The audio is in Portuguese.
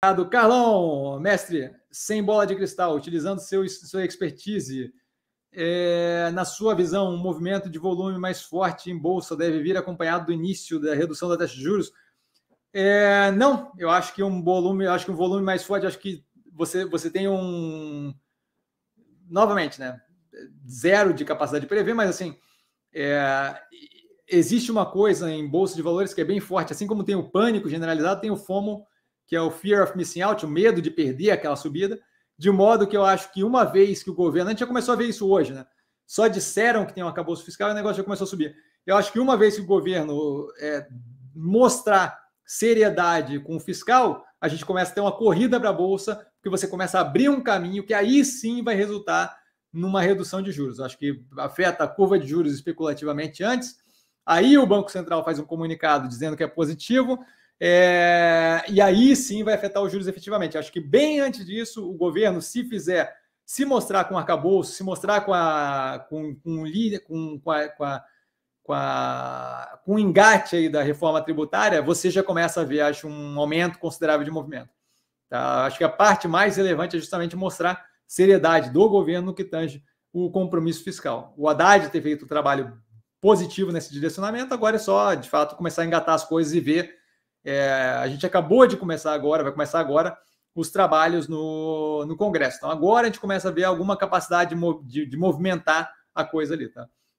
Obrigado, Carlão, mestre, sem bola de cristal, utilizando seu, sua expertise, é, na sua visão, um movimento de volume mais forte em bolsa deve vir acompanhado do início da redução da taxa de juros? É, não, eu acho que um volume, acho que um volume mais forte, acho que você, você tem um, novamente, né, zero de capacidade de prever, mas assim, é, existe uma coisa em bolsa de valores que é bem forte, assim como tem o pânico generalizado, tem o FOMO que é o fear of missing out, o medo de perder aquela subida, de modo que eu acho que uma vez que o governo, a gente já começou a ver isso hoje, né? Só disseram que tem um acabouço fiscal e o negócio já começou a subir. Eu acho que uma vez que o governo é, mostrar seriedade com o fiscal, a gente começa a ter uma corrida para a bolsa, porque você começa a abrir um caminho que aí sim vai resultar numa redução de juros. Eu acho que afeta a curva de juros especulativamente antes. Aí o Banco Central faz um comunicado dizendo que é positivo, é, e aí sim vai afetar os juros efetivamente. Acho que bem antes disso, o governo, se fizer, se mostrar com arcabouço, se mostrar com a com, com, com, com, a, com, a, com, a, com o engate aí da reforma tributária, você já começa a ver, acho, um aumento considerável de movimento. Tá? Acho que a parte mais relevante é justamente mostrar seriedade do governo que tange o compromisso fiscal. O Haddad ter feito um trabalho positivo nesse direcionamento, agora é só, de fato, começar a engatar as coisas e ver é, a gente acabou de começar agora, vai começar agora os trabalhos no, no Congresso. Então, agora a gente começa a ver alguma capacidade de, de, de movimentar a coisa ali, tá?